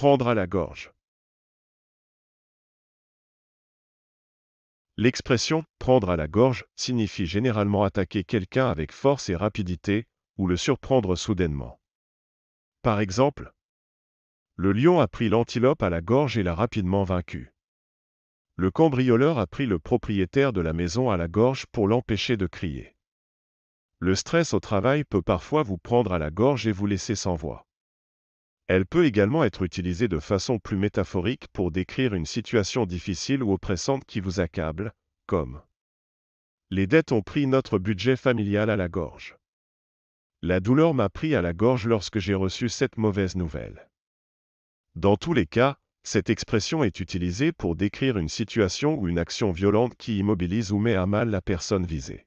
prendre à la gorge. L'expression prendre à la gorge signifie généralement attaquer quelqu'un avec force et rapidité, ou le surprendre soudainement. Par exemple, le lion a pris l'antilope à la gorge et l'a rapidement vaincu. Le cambrioleur a pris le propriétaire de la maison à la gorge pour l'empêcher de crier. Le stress au travail peut parfois vous prendre à la gorge et vous laisser sans voix. Elle peut également être utilisée de façon plus métaphorique pour décrire une situation difficile ou oppressante qui vous accable, comme Les dettes ont pris notre budget familial à la gorge. La douleur m'a pris à la gorge lorsque j'ai reçu cette mauvaise nouvelle. Dans tous les cas, cette expression est utilisée pour décrire une situation ou une action violente qui immobilise ou met à mal la personne visée.